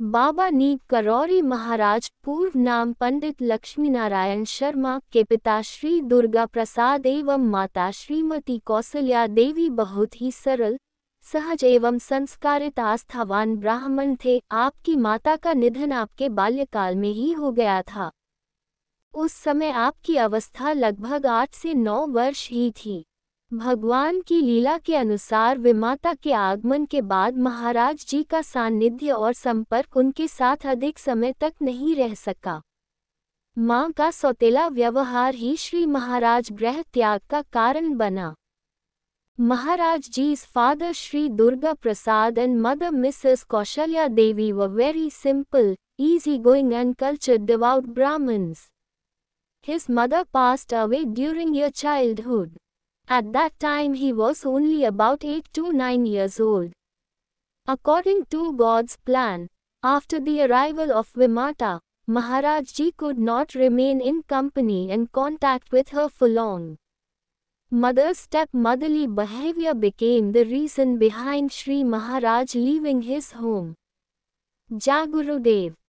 बाबा नीब करौरी महाराज पूर्व नाम पंडित लक्ष्मीनारायण शर्मा के पिता श्री दुर्गा प्रसाद एवं माता श्रीमती कौशल्या देवी बहुत ही सरल सहज एवं संस्कारित आस्थावान ब्राह्मण थे आपकी माता का निधन आपके बाल्यकाल में ही हो गया था उस समय आपकी अवस्था लगभग आठ से नौ वर्ष ही थी भगवान की लीला के अनुसार वे माता के आगमन के बाद महाराज जी का सान्निध्य और संपर्क उनके साथ अधिक समय तक नहीं रह सका मां का सौतेला व्यवहार ही श्री महाराज ग्रह त्याग का कारण बना महाराज जी इस father Shri Durga Prasad and mother Mrs Kaushalya Devi व very simple easy going and culture devout Brahmins his mother passed away during your childhood At that time he was only about 8 to 9 years old. According to God's plan, after the arrival of Vimata, Maharajji could not remain in company and contact with her for long. Mother's stepmotherly behavior became the reason behind Sri Maharaj leaving his home. Jagurudev